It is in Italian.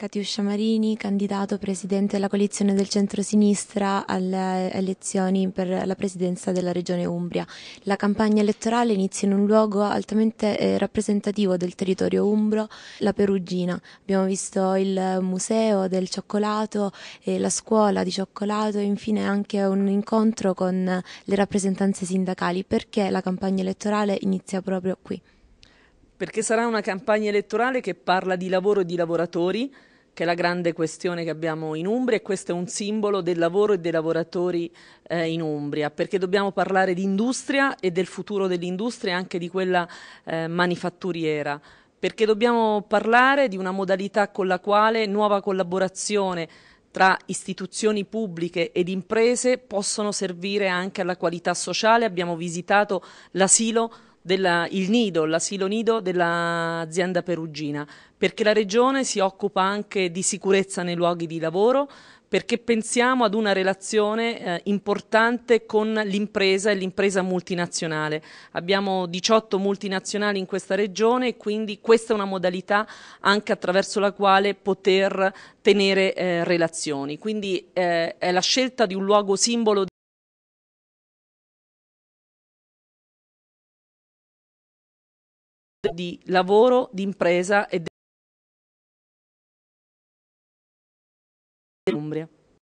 Catiuscia Marini, candidato presidente della coalizione del centro-sinistra alle elezioni per la presidenza della regione Umbria. La campagna elettorale inizia in un luogo altamente eh, rappresentativo del territorio umbro, la Perugina. Abbiamo visto il museo del cioccolato, la scuola di cioccolato e infine anche un incontro con le rappresentanze sindacali. Perché la campagna elettorale inizia proprio qui? Perché sarà una campagna elettorale che parla di lavoro e di lavoratori, che è la grande questione che abbiamo in Umbria e questo è un simbolo del lavoro e dei lavoratori eh, in Umbria, perché dobbiamo parlare di industria e del futuro dell'industria e anche di quella eh, manifatturiera, perché dobbiamo parlare di una modalità con la quale nuova collaborazione tra istituzioni pubbliche ed imprese possono servire anche alla qualità sociale. Abbiamo visitato l'asilo della, il nido, l'asilo nido dell'azienda perugina, perché la regione si occupa anche di sicurezza nei luoghi di lavoro, perché pensiamo ad una relazione eh, importante con l'impresa e l'impresa multinazionale. Abbiamo 18 multinazionali in questa regione e quindi questa è una modalità anche attraverso la quale poter tenere eh, relazioni. Quindi eh, è la scelta di un luogo simbolo di lavoro, d'impresa e dell'Umbria.